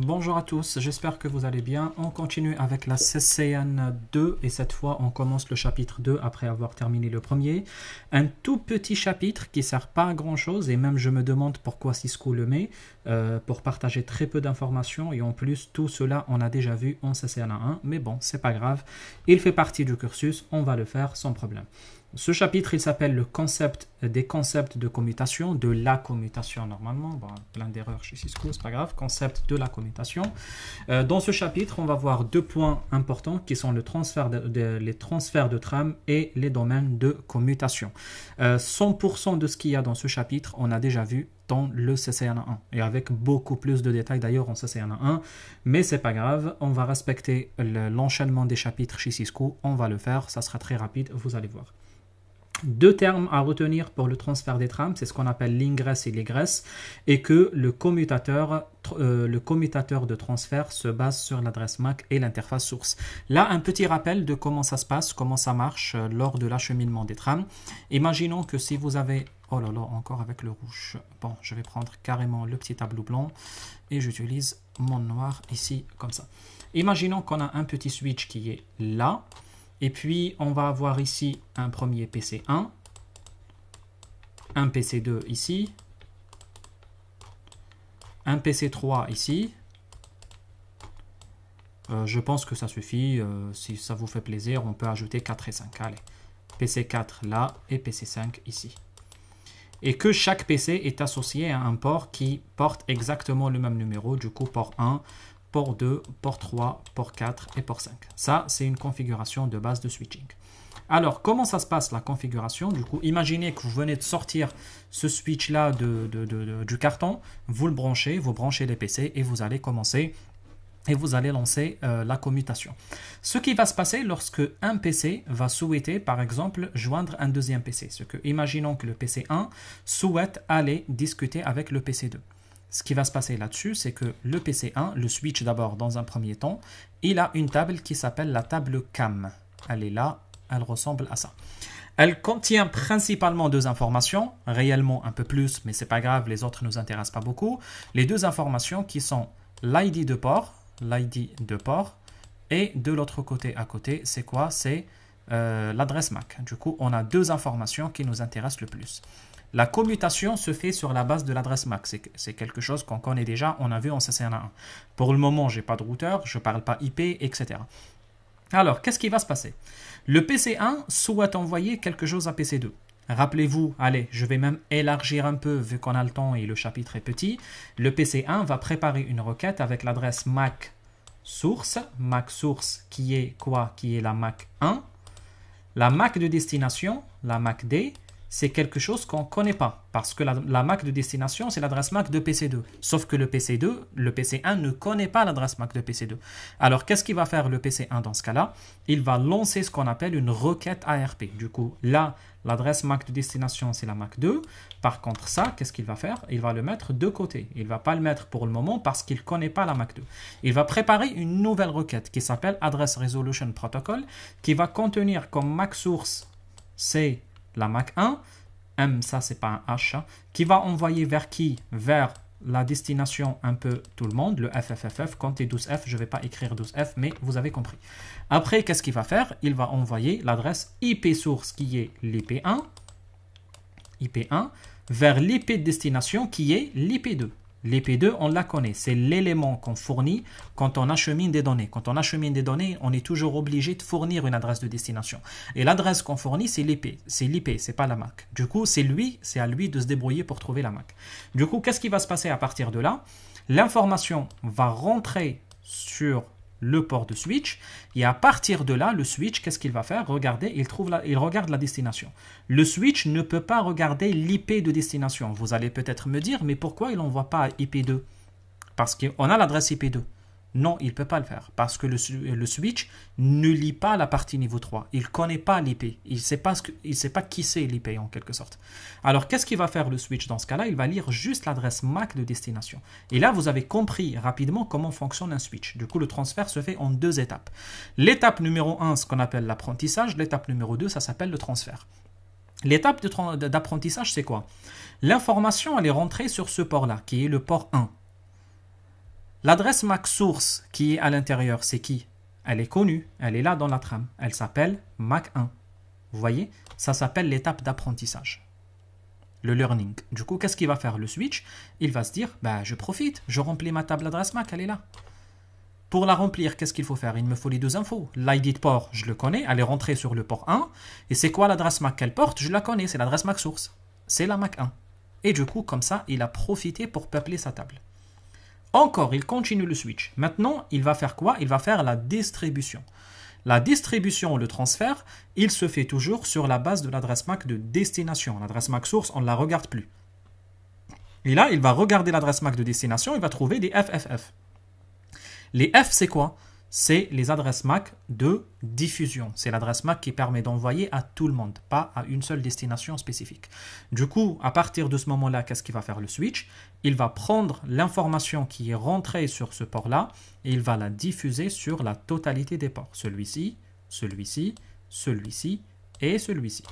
Bonjour à tous, j'espère que vous allez bien. On continue avec la CCN 2 et cette fois on commence le chapitre 2 après avoir terminé le premier. Un tout petit chapitre qui sert pas à grand chose et même je me demande pourquoi Cisco le met euh, pour partager très peu d'informations et en plus tout cela on a déjà vu en CCN 1 mais bon c'est pas grave, il fait partie du cursus, on va le faire sans problème. Ce chapitre, il s'appelle le concept euh, des concepts de commutation, de la commutation normalement. Bon, plein d'erreurs chez Cisco, c'est pas grave. Concept de la commutation. Euh, dans ce chapitre, on va voir deux points importants qui sont le transfert les transferts de trame et les domaines de commutation. 100% euh, de ce qu'il y a dans ce chapitre, on a déjà vu dans le CCNA1 et avec beaucoup plus de détails d'ailleurs en CCNA1 mais n'est pas grave on va respecter l'enchaînement des chapitres chez Cisco on va le faire ça sera très rapide vous allez voir deux termes à retenir pour le transfert des trams, c'est ce qu'on appelle l'ingresse et l'égresse, et que le commutateur, euh, le commutateur de transfert se base sur l'adresse MAC et l'interface source. Là, un petit rappel de comment ça se passe, comment ça marche euh, lors de l'acheminement des trams. Imaginons que si vous avez... Oh là là, encore avec le rouge. Bon, je vais prendre carrément le petit tableau blanc et j'utilise mon noir ici, comme ça. Imaginons qu'on a un petit switch qui est là. Et puis, on va avoir ici un premier PC1, un PC2 ici, un PC3 ici. Euh, je pense que ça suffit. Euh, si ça vous fait plaisir, on peut ajouter 4 et 5. Allez, PC4 là et PC5 ici. Et que chaque PC est associé à un port qui porte exactement le même numéro, du coup port 1 port 2, port 3, port 4 et port 5. Ça, c'est une configuration de base de switching. Alors, comment ça se passe la configuration Du coup, imaginez que vous venez de sortir ce switch-là du carton, vous le branchez, vous branchez les PC et vous allez commencer et vous allez lancer euh, la commutation. Ce qui va se passer lorsque un PC va souhaiter, par exemple, joindre un deuxième PC. Ce que, imaginons que le PC 1 souhaite aller discuter avec le PC 2 ce qui va se passer là-dessus, c'est que le PC1, le switch d'abord dans un premier temps, il a une table qui s'appelle la table CAM. Elle est là, elle ressemble à ça. Elle contient principalement deux informations, réellement un peu plus, mais c'est pas grave, les autres ne nous intéressent pas beaucoup. Les deux informations qui sont l'ID de port, l'ID de port, et de l'autre côté à côté, c'est quoi C'est euh, l'adresse MAC. Du coup, on a deux informations qui nous intéressent le plus. La commutation se fait sur la base de l'adresse MAC. C'est quelque chose qu'on connaît déjà, on a vu en CCNA1. Pour le moment, je n'ai pas de routeur, je ne parle pas IP, etc. Alors, qu'est-ce qui va se passer Le PC1 souhaite envoyer quelque chose à PC2. Rappelez-vous, allez, je vais même élargir un peu vu qu'on a le temps et le chapitre est petit. Le PC1 va préparer une requête avec l'adresse MAC source. MAC source qui est quoi Qui est la MAC 1. La MAC de destination, la MAC D c'est quelque chose qu'on ne connaît pas, parce que la, MAC de destination, c'est l'adresse MAC de PC2. Sauf que le PC2, le PC1 ne connaît pas l'adresse MAC de PC2. Alors, qu'est-ce qu'il va faire le PC1 dans ce cas-là Il va lancer ce qu'on appelle une requête ARP. Du coup, là, l'adresse MAC de destination, c'est la MAC 2. Par contre, ça, qu'est-ce qu'il va faire Il va le mettre de côté. Il ne va pas le mettre pour le moment parce qu'il ne connaît pas la MAC 2. Il va préparer une nouvelle requête qui s'appelle Address Resolution Protocol, qui va contenir comme MAC source, c'est la MAC 1, M, ça c'est pas un H, hein, qui va envoyer vers qui Vers la destination un peu tout le monde, le FFFF, quand est 12F, je ne vais pas écrire 12F, mais vous avez compris. Après, qu'est-ce qu'il va faire Il va envoyer l'adresse IP source qui est l'IP1, IP1, vers l'IP destination qui est l'IP2. L'épée 2 on la connaît. C'est l'élément qu'on fournit quand on achemine des données. Quand on achemine des données, on est toujours obligé de fournir une adresse de destination. Et l'adresse qu'on fournit, c'est l'IP. C'est l'IP, c'est pas la MAC. Du coup, c'est lui, c'est à lui de se débrouiller pour trouver la MAC. Du coup, qu'est-ce qui va se passer à partir de là L'information va rentrer sur le port de switch. Et à partir de là, le switch, qu'est-ce qu'il va faire Regardez, il, trouve il regarde la destination. Le switch ne peut pas regarder l'IP de destination. Vous allez peut-être me dire, mais pourquoi il n'envoie pas IP2 Parce qu'on a l'adresse IP2. Non, il ne peut pas le faire parce que le, switch ne lit pas la partie niveau 3. Il ne connaît pas l'IP. Il ne sait, pas sait pas qui c'est l'IP en quelque sorte. Alors qu'est-ce qu'il va faire le switch dans ce cas-là Il va lire juste l'adresse MAC de destination. Et là, vous avez compris rapidement comment fonctionne un switch. Du coup, le transfert se fait en deux étapes. L'étape numéro 1, ce qu'on appelle l'apprentissage. L'étape numéro 2, ça s'appelle le transfert. L'étape d'apprentissage, c'est quoi L'information, elle est rentrée sur ce port-là, qui est le port 1. L'adresse MAC source qui est à l'intérieur, c'est qui Elle est connue, elle est là dans la trame. Elle s'appelle MAC1. Vous voyez Ça s'appelle l'étape d'apprentissage, le learning. Du coup, qu'est-ce qu'il va faire le switch Il va se dire, bah, je profite, je remplis ma table adresse MAC, elle est là. Pour la remplir, qu'est-ce qu'il faut faire Il me faut les deux infos. L'ID de port, je le connais, elle est rentrée sur le port 1. Et c'est quoi l'adresse MAC qu'elle porte Je la connais, c'est l'adresse MAC source. C'est la MAC 1. Et du coup, comme ça, il a profité pour peupler sa table. Encore, il continue le switch. Maintenant, il va faire quoi Il va faire la distribution. La distribution, ou le transfert, il se fait toujours sur la base de l'adresse MAC de destination. L'adresse MAC source, on ne la regarde plus. Et là, il va regarder l'adresse MAC de destination, il va trouver des FFF. Les F, c'est quoi c'est les adresses MAC de diffusion. C'est l'adresse MAC qui permet d'envoyer à tout le monde, pas à une seule destination spécifique. Du coup, à partir de ce moment-là, qu'est-ce qu'il va faire le switch Il va prendre l'information qui est rentrée sur ce port-là et il va la diffuser sur la totalité des ports. Celui-ci, celui-ci, celui-ci et celui-ci.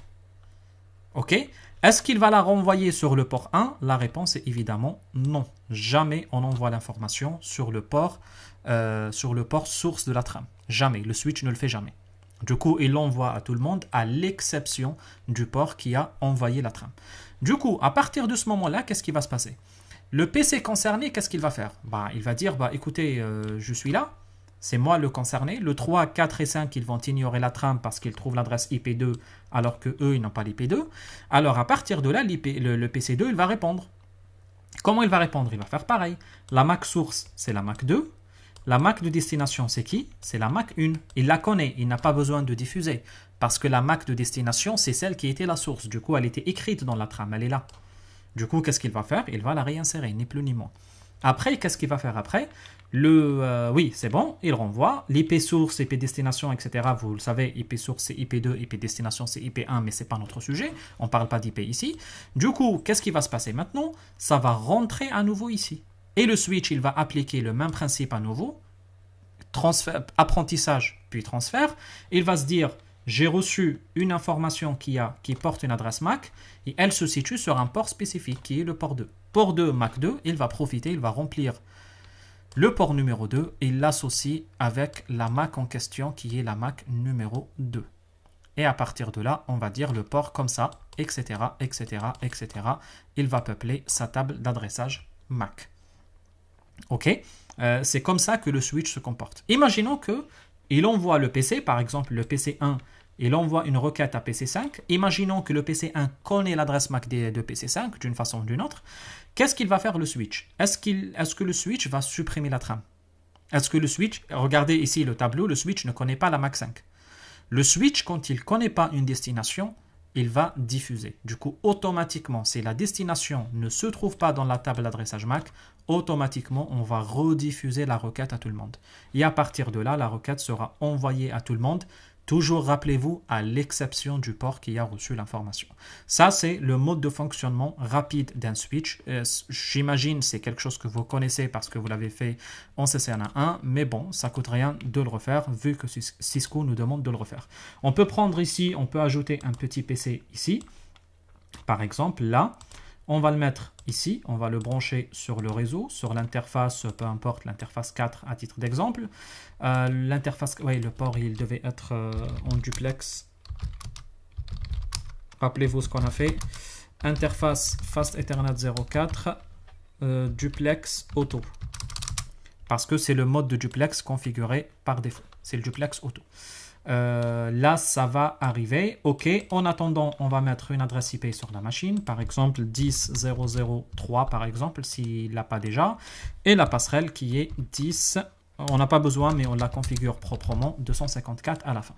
OK Est-ce qu'il va la renvoyer sur le port 1 La réponse est évidemment non. Jamais on envoie l'information sur le port euh, sur le port source de la trame. Jamais, le switch ne le fait jamais. Du coup, il l'envoie à tout le monde, à l'exception du port qui a envoyé la trame. Du coup, à partir de ce moment-là, qu'est-ce qui va se passer Le PC concerné, qu'est-ce qu'il va faire bah, Il va dire, bah, écoutez, euh, je suis là, c'est moi le concerné. Le 3, 4 et 5, ils vont ignorer la trame parce qu'ils trouvent l'adresse IP2 alors que eux, ils n'ont pas l'IP2. Alors à partir de là, le, PC2, il va répondre. Comment il va répondre Il va faire pareil. La MAC source, c'est la MAC 2. La MAC de destination, c'est qui C'est la MAC 1. Il la connaît, il n'a pas besoin de diffuser. Parce que la MAC de destination, c'est celle qui était la source. Du coup, elle était écrite dans la trame, elle est là. Du coup, qu'est-ce qu'il va faire Il va la réinsérer, ni plus ni moins. Après, qu'est-ce qu'il va faire après le, euh, Oui, c'est bon, il renvoie. L'IP source, IP destination, etc. Vous le savez, IP source, c'est IP2, IP destination, c'est IP1, mais ce n'est pas notre sujet. On ne parle pas d'IP ici. Du coup, qu'est-ce qui va se passer maintenant Ça va rentrer à nouveau ici. Et le switch, il va appliquer le même principe à nouveau, apprentissage puis transfert. Il va se dire, j'ai reçu une information qui, a, qui porte une adresse MAC et elle se situe sur un port spécifique qui est le port 2. Port 2, MAC 2, il va profiter, il va remplir le port numéro 2 et l'associe avec la MAC en question qui est la MAC numéro 2. Et à partir de là, on va dire le port comme ça, etc., etc., etc. Il va peupler sa table d'adressage MAC. Ok euh, C'est comme ça que le switch se comporte. Imaginons que il envoie le PC, par exemple le PC1, il envoie une requête à PC5. Imaginons que le PC1 connaît l'adresse MAC de PC5 d'une façon ou d'une autre. Qu'est-ce qu'il va faire le switch Est-ce que le switch va supprimer la trame Est-ce que le switch, regardez ici le tableau, le switch ne connaît pas la MAC 5. Le switch, quand il ne connaît pas une destination, il va diffuser. Du coup, automatiquement, si la destination ne se trouve pas dans la table d'adressage MAC, automatiquement, on va rediffuser la requête à tout le monde. Et à partir de là, la requête sera envoyée à tout le monde. Toujours, rappelez-vous, à l'exception du port qui a reçu l'information. Ça, c'est le mode de fonctionnement rapide d'un switch. J'imagine euh, J'imagine c'est quelque chose que vous connaissez parce que vous l'avez fait en CCNA1, mais bon, ça coûte rien de le refaire vu que Cisco nous demande de le refaire. On peut prendre ici, on peut ajouter un petit PC ici. Par exemple, là, on va le mettre ici, on va le brancher sur le réseau, sur l'interface, peu importe, l'interface 4 à titre d'exemple. Euh, l'interface, oui, le port, il devait être euh, en duplex. Rappelez-vous ce qu'on a fait. Interface Fast Ethernet 04, euh, duplex auto. Parce que c'est le mode de duplex configuré par défaut. C'est le duplex auto. Euh, là, ça va arriver. OK, en attendant, on va mettre une adresse IP sur la machine, par exemple 10003, par exemple, s'il l'a pas déjà, et la passerelle qui est 10. On n'a pas besoin, mais on la configure proprement, 254 à la fin.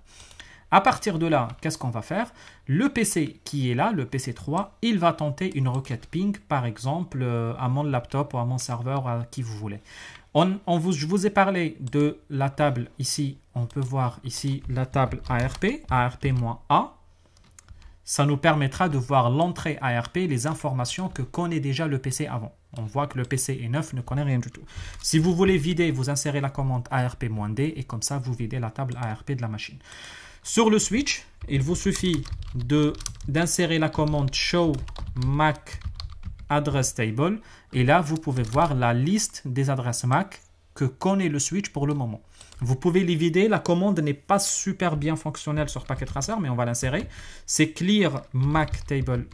À partir de là, qu'est-ce qu'on va faire Le PC qui est là, le PC3, il va tenter une requête ping, par exemple, euh, à mon laptop ou à mon serveur, à qui vous voulez. On, vous, je vous ai parlé de la table ici. On peut voir ici la table ARP, ARP-A. Ça nous permettra de voir l'entrée ARP, les informations que connaît déjà le PC avant. On voit que le PC est neuf, ne connaît rien du tout. Si vous voulez vider, vous insérez la commande ARP-D et comme ça, vous videz la table ARP de la machine. Sur le switch, il vous suffit d'insérer la commande show mac adresse table. Et là, vous pouvez voir la liste des adresses MAC que connaît le switch pour le moment. Vous pouvez les vider. La commande n'est pas super bien fonctionnelle sur Packet Tracer, mais on va l'insérer. C'est clear MAC table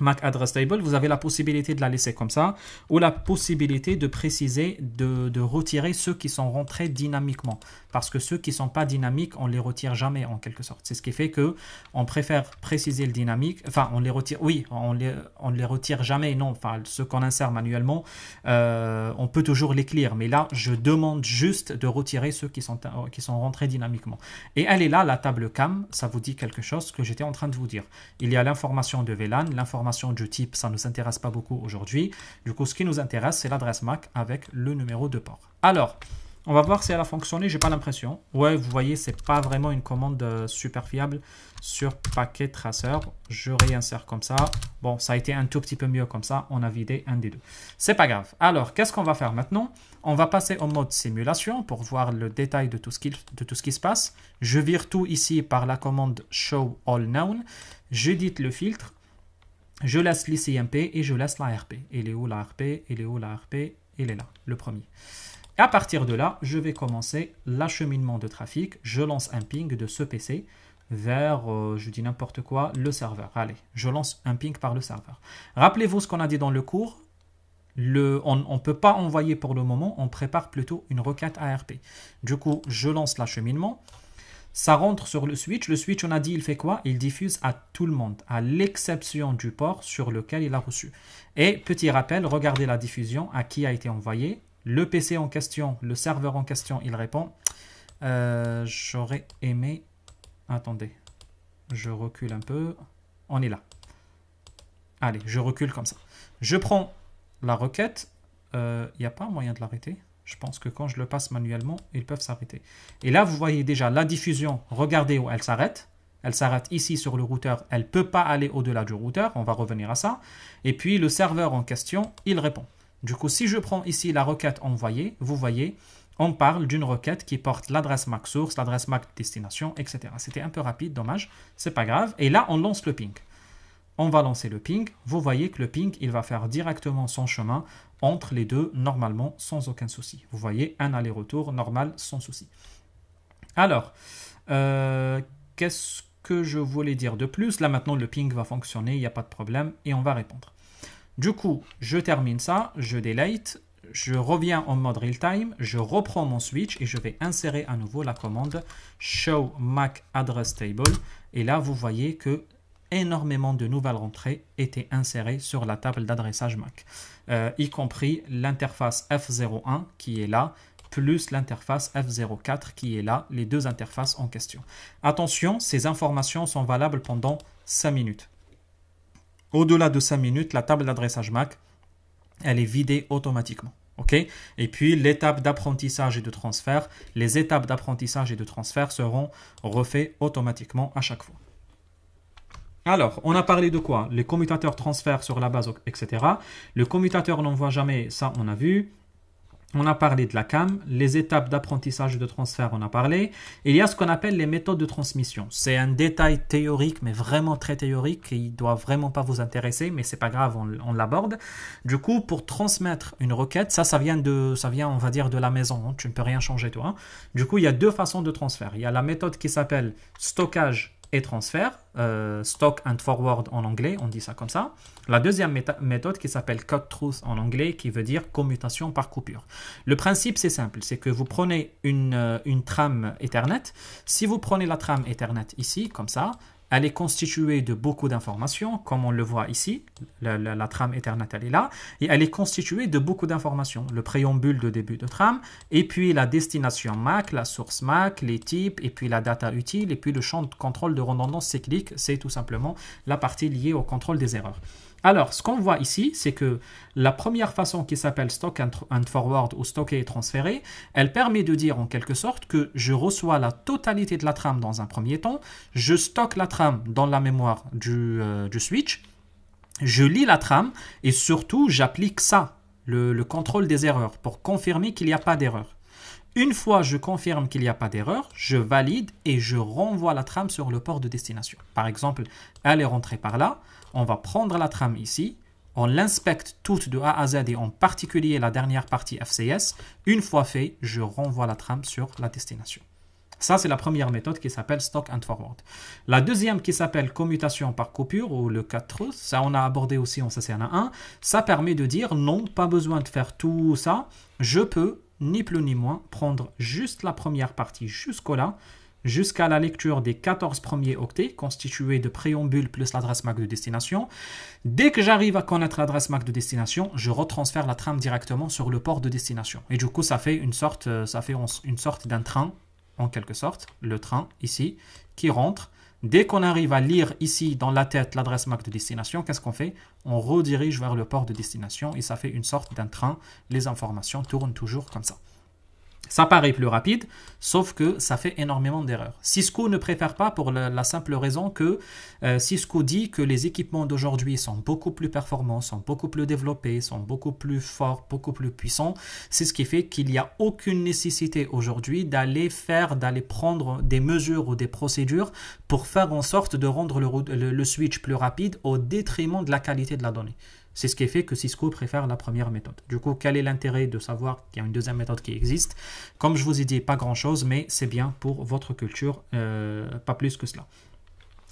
MAC Address Table, vous avez la possibilité de la laisser comme ça ou la possibilité de préciser, de, retirer ceux qui sont rentrés dynamiquement. Parce que ceux qui ne sont pas dynamiques, on ne les retire jamais en quelque sorte. C'est ce qui fait que on préfère préciser le dynamique, enfin on les retire, oui, on les, on les retire jamais, non, enfin ceux qu'on insère manuellement, euh, on peut toujours les clear. Mais là, je demande juste de retirer ceux qui sont, euh, qui sont rentrés dynamiquement. Et elle est là, la table CAM, ça vous dit quelque chose que j'étais en train de vous dire. Il y a l'information de VLAN, l'information du type ça nous intéresse pas beaucoup aujourd'hui. Du coup, ce qui nous intéresse, c'est l'adresse MAC avec le numéro de port. Alors, on va voir si elle a fonctionné, j'ai pas l'impression. Ouais, vous voyez, c'est pas vraiment une commande euh, super fiable sur paquet traceur. Je réinsère comme ça. Bon, ça a été un tout petit peu mieux comme ça. On a vidé un des deux. C'est pas grave. Alors, qu'est-ce qu'on va faire maintenant On va passer au mode simulation pour voir le détail de tout, ce qui, de tout ce qui se passe. Je vire tout ici par la commande show all known. J'édite le filtre je laisse l'ICMP et je laisse l'ARP. Il est où l'ARP Il est où l'ARP Il est là, le premier. à partir de là, je vais commencer l'acheminement de trafic. Je lance un ping de ce PC vers, euh, je dis n'importe quoi, le serveur. Allez, je lance un ping par le serveur. Rappelez-vous ce qu'on a dit dans le cours. on ne peut pas envoyer pour le moment, on prépare plutôt une requête ARP. Du coup, je lance l'acheminement ça rentre sur le switch. Le switch, on a dit, il fait quoi Il diffuse à tout le monde, à l'exception du port sur lequel il a reçu. Et petit rappel, regardez la diffusion, à qui a été envoyé. Le PC en question, le serveur en question, il répond. Euh, j'aurais aimé... Attendez, je recule un peu. On est là. Allez, je recule comme ça. Je prends la requête. Il euh, n'y a pas moyen de l'arrêter. Je pense que quand je le passe manuellement, ils peuvent s'arrêter. Et là, vous voyez déjà la diffusion. Regardez où elle s'arrête. Elle s'arrête ici sur le routeur. Elle ne peut pas aller au-delà du routeur. On va revenir à ça. Et puis, le serveur en question, il répond. Du coup, si je prends ici la requête envoyée, vous voyez, on parle d'une requête qui porte l'adresse MAC source, l'adresse MAC destination, etc. C'était un peu rapide, dommage. C'est pas grave. Et là, on lance le ping on va lancer le ping. Vous voyez que le ping, il va faire directement son chemin entre les deux normalement sans aucun souci. Vous voyez un aller-retour normal sans souci. Alors, euh, qu'est-ce que je voulais dire de plus Là maintenant, le ping va fonctionner, il n'y a pas de problème et on va répondre. Du coup, je termine ça, je delete, je reviens en mode real-time, je reprends mon switch et je vais insérer à nouveau la commande show MAC address table. Et là, vous voyez que énormément de nouvelles rentrées étaient insérées sur la table d'adressage Mac, euh, y compris l'interface F01 qui est là, plus l'interface F04 qui est là, les deux interfaces en question. Attention, ces informations sont valables pendant 5 minutes. Au-delà de 5 minutes, la table d'adressage Mac, elle est vidée automatiquement. et puis l'étape d'apprentissage et de transfert, les étapes d'apprentissage et de transfert seront refaites automatiquement à chaque fois. Alors, on a parlé de quoi Les commutateurs transfèrent sur la base, etc. Le commutateur n'envoie jamais, ça on a vu. On a parlé de la CAM, les étapes d'apprentissage de transfert, on a parlé. Il y a ce qu'on appelle les méthodes de transmission. C'est un détail théorique, mais vraiment très théorique, qui ne doit vraiment pas vous intéresser, mais c'est pas grave, on, l'aborde. Du coup, pour transmettre une requête, ça, ça vient de, ça vient, on va dire, de la maison. Hein. tu ne peux rien changer, toi. Hein. Du coup, il y a deux façons de transfert. Il y a la méthode qui s'appelle stockage et transfert, euh, stock and forward en anglais, on dit ça comme ça. La deuxième méthode qui s'appelle cut truth en anglais, qui veut dire commutation par coupure. Le principe, c'est simple, c'est que vous prenez une, euh, une trame Ethernet. Si vous prenez la trame Ethernet ici, comme ça, elle est constituée de beaucoup d'informations, comme on le voit ici. La, trame Ethernet, est là. Et elle est constituée de beaucoup d'informations. Le préambule de début de trame, et puis la destination MAC, la source MAC, les types, et puis la data utile, et puis le champ de contrôle de redondance cyclique. C'est tout simplement la partie liée au contrôle des erreurs. Alors, ce qu'on voit ici, c'est que la première façon qui s'appelle stock and forward ou stocker et transférer, elle permet de dire en quelque sorte que je reçois la totalité de la trame dans un premier temps, je stocke la trame dans la mémoire euh, du, switch, je lis la trame et surtout j'applique ça, le, le contrôle des erreurs, pour confirmer qu'il n'y a pas d'erreur. Une fois je confirme qu'il n'y a pas d'erreur, je valide et je renvoie la trame sur le port de destination. Par exemple, elle est rentrée par là, on va prendre la trame ici, on l'inspecte toute de A à Z et en particulier la dernière partie FCS. Une fois fait, je renvoie la trame sur la destination. Ça, c'est la première méthode qui s'appelle Stock and Forward. La deuxième qui s'appelle Commutation par coupure ou le 4, ça on a abordé aussi en CCNA 1, ça permet de dire non, pas besoin de faire tout ça, je peux, ni plus ni moins, prendre juste la première partie jusqu'au là, jusqu'à la lecture des 14 premiers octets constitués de préambule plus l'adresse MAC de destination. Dès que j'arrive à connaître l'adresse MAC de destination, je retransfère la trame directement sur le port de destination. Et du coup, ça fait une sorte, euh, ça fait une sorte d'un train, en quelque sorte, le train ici, qui rentre. Dès qu'on arrive à lire ici dans la tête l'adresse MAC de destination, qu'est-ce qu'on fait On redirige vers le port de destination et ça fait une sorte d'un train. Les informations tournent toujours comme ça. Ça paraît plus rapide, sauf que ça fait énormément d'erreurs. Cisco ne préfère pas pour la, simple raison que euh, Cisco dit que les équipements d'aujourd'hui sont beaucoup plus performants, sont beaucoup plus développés, sont beaucoup plus forts, beaucoup plus puissants. C'est ce qui fait qu'il n'y a aucune nécessité aujourd'hui d'aller faire, d'aller prendre des mesures ou des procédures pour faire en sorte de rendre le switch plus rapide au détriment de la qualité de la donnée. C'est ce qui fait que Cisco préfère la première méthode. Du coup, quel est l'intérêt de savoir qu'il y a une deuxième méthode qui existe Comme je vous ai dit, pas grand-chose, mais c'est bien pour votre culture, euh, pas plus que cela.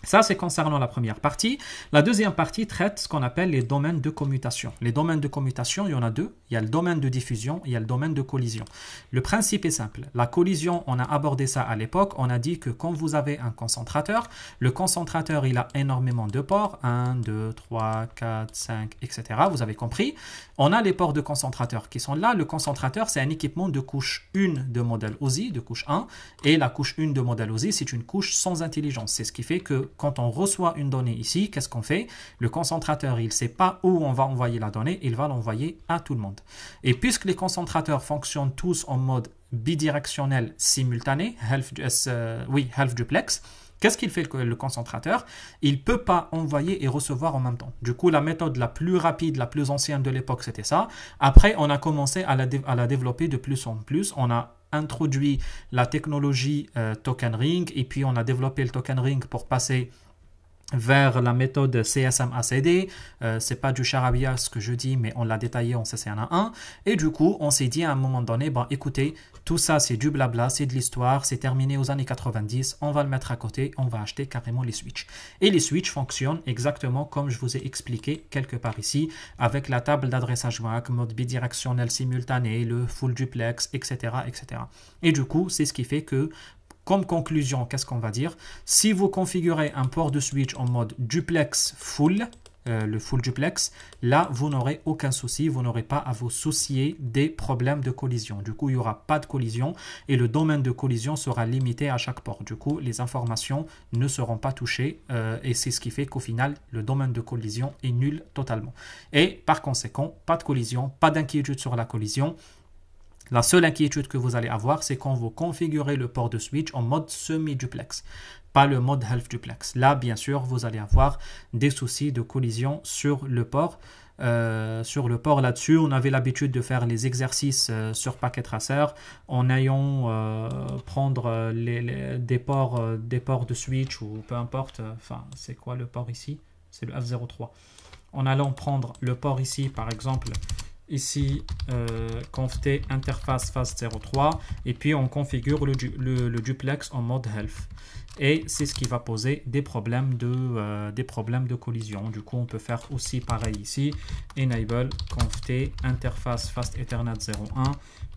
Ça, c'est concernant la première partie. La deuxième partie traite ce qu'on appelle les domaines de commutation. Les domaines de commutation, il y en a deux. Il y a le domaine de diffusion, il y a le domaine de collision. Le principe est simple. La collision, on a abordé ça à l'époque. On a dit que quand vous avez un concentrateur, le concentrateur, il a énormément de ports. 1, 2, 3, 4, 5, etc. Vous avez compris. On a les ports de concentrateur qui sont là. Le concentrateur, c'est un équipement de couche 1 de modèle OSI, de couche 1. Et la couche 1 de modèle OSI, c'est une couche sans intelligence. C'est ce qui fait que quand on reçoit une donnée ici, qu'est-ce qu'on fait Le concentrateur, il ne sait pas où on va envoyer la donnée, il va l'envoyer à tout le monde. Et puisque les concentrateurs fonctionnent tous en mode bidirectionnel simultané, half, euh, oui, half duplex, Qu'est-ce qu'il fait le concentrateur Il ne peut pas envoyer et recevoir en même temps. Du coup, la méthode la plus rapide, la plus ancienne de l'époque, c'était ça. Après, on a commencé à la, à la développer de plus en plus. On a introduit la technologie euh, token ring et puis on a développé le token ring pour passer vers la méthode CSM-ACD. Euh, c'est pas du charabia ce que je dis, mais on l'a détaillé en CCNA1. Et du coup, on s'est dit à un moment donné, bah, écoutez, tout ça, c'est du blabla, c'est de l'histoire, c'est terminé aux années 90. On va le mettre à côté, on va acheter carrément les switches. Et les switches fonctionnent exactement comme je vous ai expliqué quelque part ici, avec la table d'adressage WAC, mode bidirectionnel simultané, le full duplex, etc. etc. Et du coup, c'est ce qui fait que comme conclusion, qu'est-ce qu'on va dire Si vous configurez un port de switch en mode duplex full, euh, le full duplex, là, vous n'aurez aucun souci, vous n'aurez pas à vous soucier des problèmes de collision. Du coup, il n'y aura pas de collision et le domaine de collision sera limité à chaque port. Du coup, les informations ne seront pas touchées euh, et c'est ce qui fait qu'au final, le domaine de collision est nul totalement. Et par conséquent, pas de collision, pas d'inquiétude sur la collision. La seule inquiétude que vous allez avoir, c'est quand vous configurez le port de switch en mode semi-duplex pas le mode half duplex. Là, bien sûr, vous allez avoir des soucis de collision sur le port. Euh, sur le port là-dessus, on avait l'habitude de faire les exercices euh, sur paquet Tracer en ayant euh, prendre les, des, ports, des ports de switch ou peu importe, enfin c'est quoi le port ici C'est le F03. En allant prendre le port ici par exemple ici euh, interface fast 03 et puis on configure le, duplex en mode health et c'est ce qui va poser des problèmes de euh, des problèmes de collision du coup on peut faire aussi pareil ici enable conft interface fast ethernet 01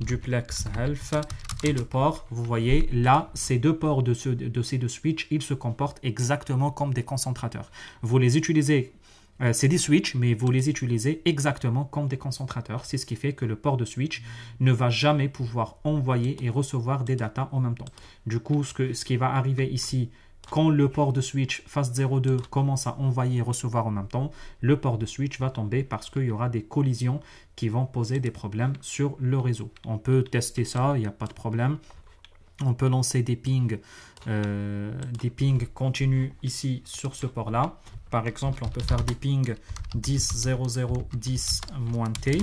duplex health et le port vous voyez là ces deux ports de, ce, de ces deux switches ils se comportent exactement comme des concentrateurs vous les utilisez euh, c'est des switches, mais vous les utilisez exactement comme des concentrateurs. C'est ce qui fait que le port de switch ne va jamais pouvoir envoyer et recevoir des datas en même temps. Du coup, ce, que, ce qui va arriver ici, quand le port de switch FAST02 commence à envoyer et recevoir en même temps, le port de switch va tomber parce qu'il y aura des collisions qui vont poser des problèmes sur le réseau. On peut tester ça, il n'y a pas de problème on peut lancer des pings, euh, des ping continue ici sur ce port-là. Par exemple, on peut faire des pings 10, 10, moins T.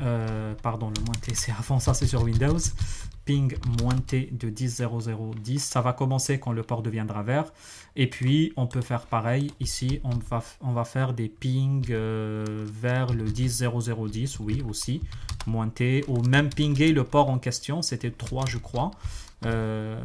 Euh, pardon, le moins T, c'est avant ça, c'est sur Windows. Ping moins T de 10, 10. Ça va commencer quand le port deviendra vert. Et puis, on peut faire pareil. Ici, on va, on va faire des pings euh, vers le 10, 10, oui, aussi. Mointé ou même pinguer le port en question, c'était 3 je crois. Euh,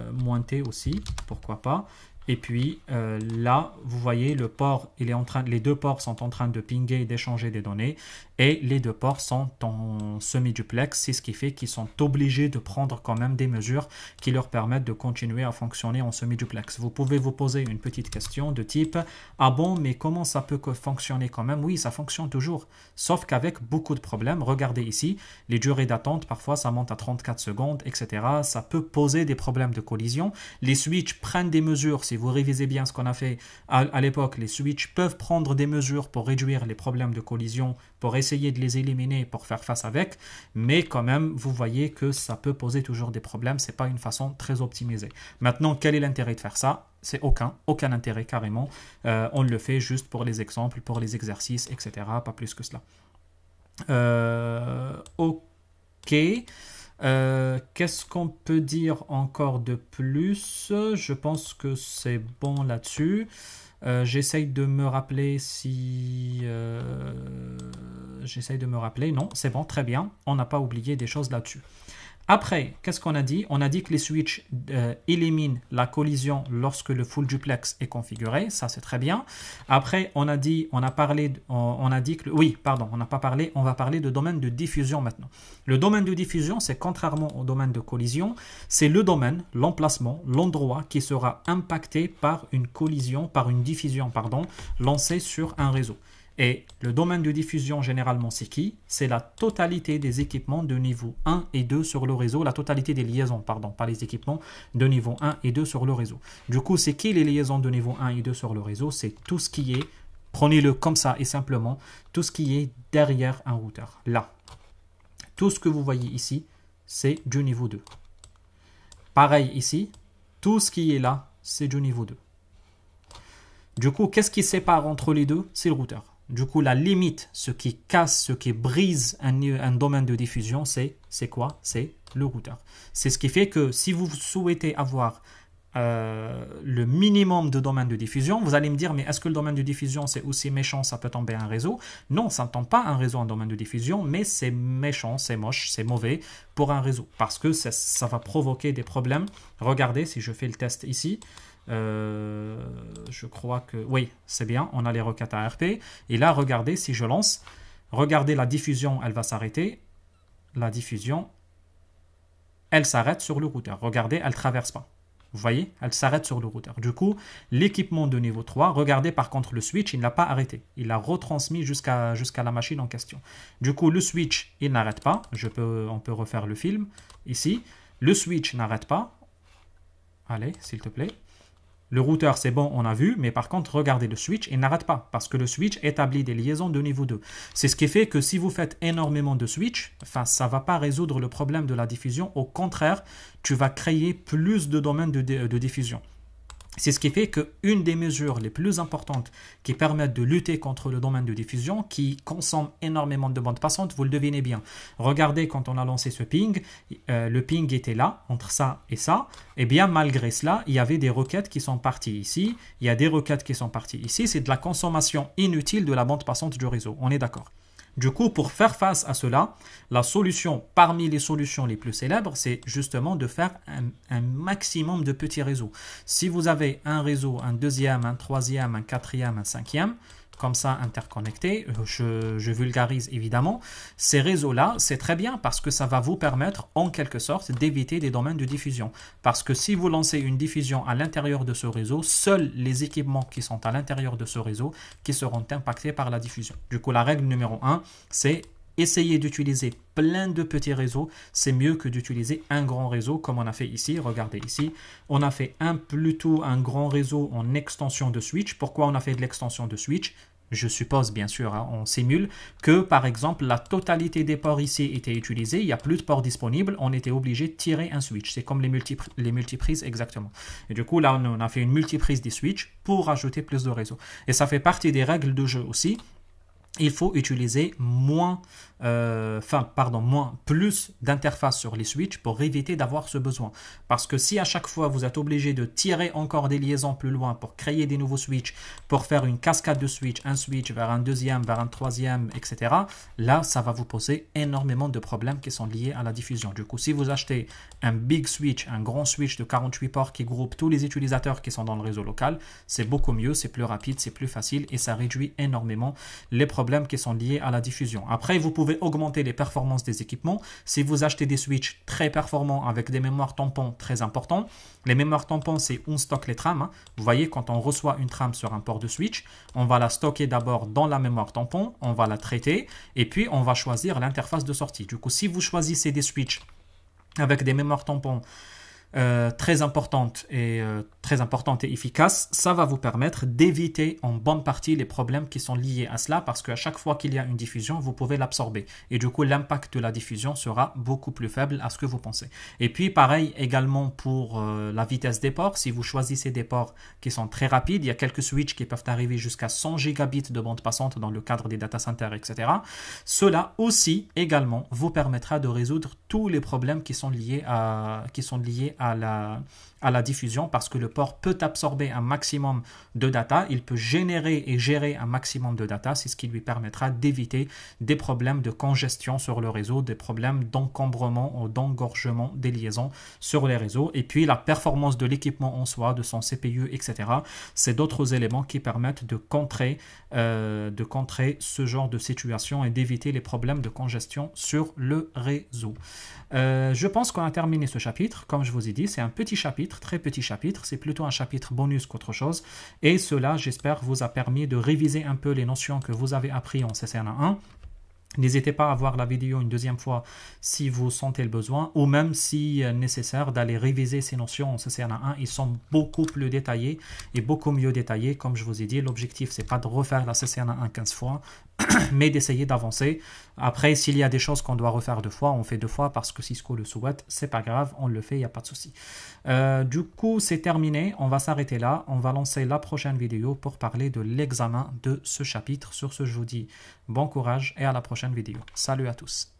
aussi, pourquoi pas. Et puis euh, là, vous voyez, le port, il est en train, les deux ports sont en train de pinguer et d'échanger des données. Et les deux ports sont en semi-duplex, c'est ce qui fait qu'ils sont obligés de prendre quand même des mesures qui leur permettent de continuer à fonctionner en semi-duplex. Vous pouvez vous poser une petite question de type Ah bon, mais comment ça peut fonctionner quand même Oui, ça fonctionne toujours, sauf qu'avec beaucoup de problèmes. Regardez ici, les durées d'attente, parfois ça monte à 34 secondes, etc. Ça peut poser des problèmes de collision. Les switches prennent des mesures, si vous révisez bien ce qu'on a fait à l'époque, les switches peuvent prendre des mesures pour réduire les problèmes de collision pour essayer de les éliminer, pour faire face avec, mais quand même, vous voyez que ça peut poser toujours des problèmes, c'est pas une façon très optimisée. Maintenant, quel est l'intérêt de faire ça c'est aucun, aucun intérêt carrément. Euh, on le fait juste pour les exemples, pour les exercices, etc. Pas plus que cela. Euh, ok. Euh, qu'est-ce qu'on peut dire encore de plus Je pense que c'est bon là-dessus. Euh, j'essaye de me rappeler si. Euh, j'essaye de me rappeler. Non, c'est bon, très bien. On n'a pas oublié des choses là-dessus. Après, qu'est-ce qu'on a dit On a dit que les switches euh, éliminent la collision lorsque le full duplex est configuré, ça c'est très bien. Après, on a dit, on a parlé, on a dit que, oui, pardon, on n'a pas parlé, on va parler de domaine de diffusion maintenant. Le domaine de diffusion, c'est contrairement au domaine de collision, c'est le domaine, l'emplacement, l'endroit qui sera impacté par une collision, par une diffusion, pardon, lancée sur un réseau. Et le domaine de diffusion, généralement, c'est qui C'est la totalité des équipements de niveau 1 et 2 sur le réseau, la totalité des liaisons, pardon, pas les équipements de niveau 1 et 2 sur le réseau. Du coup, c'est qui les liaisons de niveau 1 et 2 sur le réseau C'est tout ce qui est, prenez-le comme ça et simplement, tout ce qui est derrière un routeur, là. Tout ce que vous voyez ici, c'est du niveau 2. Pareil ici, tout ce qui est là, c'est du niveau 2. Du coup, qu'est-ce qui sépare entre les deux C'est le routeur. Du coup, la limite, ce qui casse, ce qui brise un, domaine de diffusion, c'est quoi C'est le routeur. C'est ce qui fait que si vous souhaitez avoir euh, le minimum de domaine de diffusion, vous allez me dire, mais est-ce que le domaine de diffusion, c'est aussi méchant, ça peut tomber un réseau Non, ça ne tombe pas un réseau un domaine de diffusion, mais c'est méchant, c'est moche, c'est mauvais pour un réseau, parce que ça, va provoquer des problèmes. Regardez, si je fais le test ici, euh, je crois que... Oui, c'est bien, on a les requêtes ARP. Et là, regardez, si je lance, regardez la diffusion, elle va s'arrêter. La diffusion, elle s'arrête sur le routeur. Regardez, elle ne traverse pas. Vous voyez, elle s'arrête sur le routeur. Du coup, l'équipement de niveau 3, regardez par contre le switch, il ne l'a pas arrêté. Il a retransmis jusqu'à jusqu'à la machine en question. Du coup, le switch, il n'arrête pas. Je peux, on peut refaire le film ici. Le switch n'arrête pas. Allez, s'il te plaît. Le routeur, c'est bon, on a vu, mais par contre, regardez le switch, et n'arrête pas, parce que le switch établit des liaisons de niveau 2. C'est ce qui fait que si vous faites énormément de switch, ça ne va pas résoudre le problème de la diffusion. Au contraire, tu vas créer plus de domaines de diffusion. C'est ce qui fait qu'une des mesures les plus importantes qui permettent de lutter contre le domaine de diffusion, qui consomme énormément de bandes passantes, vous le devinez bien. Regardez quand on a lancé ce ping, euh, le ping était là, entre ça et ça. Et eh bien malgré cela, il y avait des requêtes qui sont parties ici, il y a des requêtes qui sont parties ici. C'est de la consommation inutile de la bande passante du réseau, on est d'accord. Du coup, pour faire face à cela, la solution parmi les solutions les plus célèbres, c'est justement de faire un, maximum de petits réseaux. Si vous avez un réseau, un deuxième, un troisième, un quatrième, un cinquième, comme ça interconnecté, je, je vulgarise évidemment, ces réseaux-là, c'est très bien parce que ça va vous permettre en quelque sorte d'éviter des domaines de diffusion. Parce que si vous lancez une diffusion à l'intérieur de ce réseau, seuls les équipements qui sont à l'intérieur de ce réseau qui seront impactés par la diffusion. Du coup, la règle numéro 1, c'est Essayez d'utiliser plein de petits réseaux, c'est mieux que d'utiliser un grand réseau comme on a fait ici. Regardez ici, on a fait un plutôt un grand réseau en extension de switch. Pourquoi on a fait de l'extension de switch je suppose bien sûr, hein, on simule, que par exemple la totalité des ports ici étaient utilisés. il n'y a plus de ports disponibles, on était obligé de tirer un switch. C'est comme les, les, multiprises exactement. Et du coup là on a fait une multiprise des switches pour ajouter plus de réseaux. Et ça fait partie des règles de jeu aussi il faut utiliser moins, euh, enfin, pardon, moins, plus d'interfaces sur les switches pour éviter d'avoir ce besoin. Parce que si à chaque fois vous êtes obligé de tirer encore des liaisons plus loin pour créer des nouveaux switches, pour faire une cascade de switches, un switch vers un deuxième, vers un troisième, etc., là, ça va vous poser énormément de problèmes qui sont liés à la diffusion. Du coup, si vous achetez un big switch, un grand switch de 48 ports qui groupe tous les utilisateurs qui sont dans le réseau local, c'est beaucoup mieux, c'est plus rapide, c'est plus facile et ça réduit énormément les problèmes qui sont liés à la diffusion. Après, vous pouvez augmenter les performances des équipements. Si vous achetez des switches très performants avec des mémoires tampons très importants. les mémoires tampons, c'est on stocke les trames. Hein. Vous voyez, quand on reçoit une trame sur un port de switch, on va la stocker d'abord dans la mémoire tampon, on va la traiter, et puis on va choisir l'interface de sortie. Du coup, si vous choisissez des switches avec des mémoires tampons, euh, très importante et euh, très importante et efficace, ça va vous permettre d'éviter en bonne partie les problèmes qui sont liés à cela parce qu'à chaque fois qu'il y a une diffusion, vous pouvez l'absorber et du coup l'impact de la diffusion sera beaucoup plus faible à ce que vous pensez. Et puis pareil également pour euh, la vitesse des ports, si vous choisissez des ports qui sont très rapides, il y a quelques switches qui peuvent arriver jusqu'à 100 gigabits de bande passante dans le cadre des data centers, etc. Cela aussi également vous permettra de résoudre tous les problèmes qui sont liés à qui sont liés a la, à la diffusion parce que le port peut absorber un maximum de data, il peut générer et gérer un maximum de data, c'est ce qui lui permettra d'éviter des problèmes de congestion sur le réseau, des problèmes d'encombrement ou d'engorgement des liaisons sur les réseaux, et puis la performance de l'équipement en soi, de son CPU, etc. C'est d'autres éléments qui permettent de contrer, euh, de contrer ce genre de situation et d'éviter les problèmes de congestion sur le réseau. Euh, je pense qu'on a terminé ce chapitre. Comme je vous ai dit, c'est un petit chapitre très petit chapitre, c'est plutôt un chapitre bonus qu'autre chose. Et cela, j'espère, vous a permis de réviser un peu les notions que vous avez apprises en CCNA 1. N'hésitez pas à voir la vidéo une deuxième fois si vous sentez le besoin, ou même si euh, nécessaire d'aller réviser ces notions en CCNA 1. Ils sont beaucoup plus détaillés et beaucoup mieux détaillés. Comme je vous ai dit, l'objectif, c'est pas de refaire la CCNA 1 15 fois, mais d'essayer d'avancer. Après, s'il y a des choses qu'on doit refaire deux fois, on fait deux fois parce que Cisco le souhaite, c'est pas grave, on le fait, il n'y a pas de souci. Euh, du coup, c'est terminé, on va s'arrêter là, on va lancer la prochaine vidéo pour parler de l'examen de ce chapitre. Sur ce, je vous dis bon courage et à la prochaine vidéo. Salut à tous.